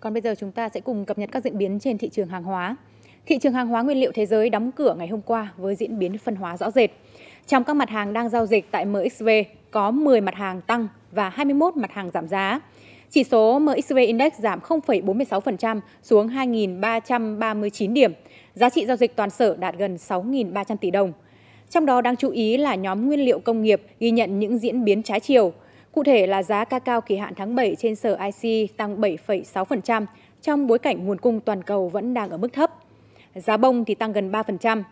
Còn bây giờ chúng ta sẽ cùng cập nhật các diễn biến trên thị trường hàng hóa. Thị trường hàng hóa nguyên liệu thế giới đóng cửa ngày hôm qua với diễn biến phân hóa rõ rệt. Trong các mặt hàng đang giao dịch tại MXV có 10 mặt hàng tăng và 21 mặt hàng giảm giá. Chỉ số MXV Index giảm 0,46% xuống 2.339 điểm. Giá trị giao dịch toàn sở đạt gần 6.300 tỷ đồng. Trong đó đáng chú ý là nhóm nguyên liệu công nghiệp ghi nhận những diễn biến trái chiều – Cụ thể là giá cacao kỳ hạn tháng 7 trên sở IC tăng 7,6% trong bối cảnh nguồn cung toàn cầu vẫn đang ở mức thấp. Giá bông thì tăng gần 3%.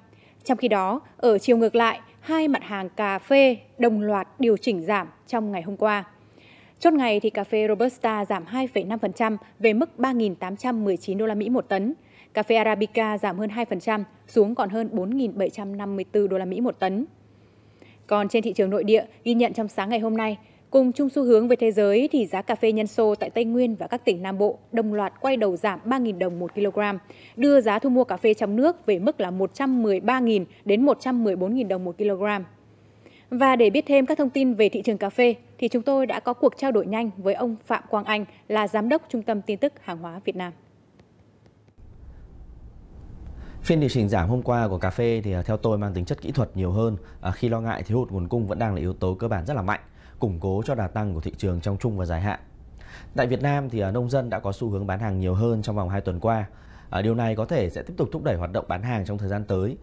Trong khi đó, ở chiều ngược lại, hai mặt hàng cà phê đồng loạt điều chỉnh giảm trong ngày hôm qua. Chốt ngày thì cà phê Robusta giảm 2,5% về mức 3.819 đô la Mỹ một tấn. Cà phê Arabica giảm hơn 2% xuống còn hơn 4.754 đô la Mỹ một tấn. Còn trên thị trường nội địa, ghi nhận trong sáng ngày hôm nay, Cùng chung xu hướng với thế giới thì giá cà phê nhân sô tại Tây Nguyên và các tỉnh Nam Bộ đồng loạt quay đầu giảm 3.000 đồng 1 kg, đưa giá thu mua cà phê trong nước về mức là 113.000 đến 114.000 đồng 1 kg. Và để biết thêm các thông tin về thị trường cà phê thì chúng tôi đã có cuộc trao đổi nhanh với ông Phạm Quang Anh là giám đốc Trung tâm tin tức hàng hóa Việt Nam. Phiên điều chỉnh giảm hôm qua của cà phê thì à, theo tôi mang tính chất kỹ thuật nhiều hơn, à, khi lo ngại thiếu hụt nguồn cung vẫn đang là yếu tố cơ bản rất là mạnh củng cố cho đà tăng của thị trường trong trung và dài hạn. Tại Việt Nam thì à, nông dân đã có xu hướng bán hàng nhiều hơn trong vòng 2 tuần qua. À, điều này có thể sẽ tiếp tục thúc đẩy hoạt động bán hàng trong thời gian tới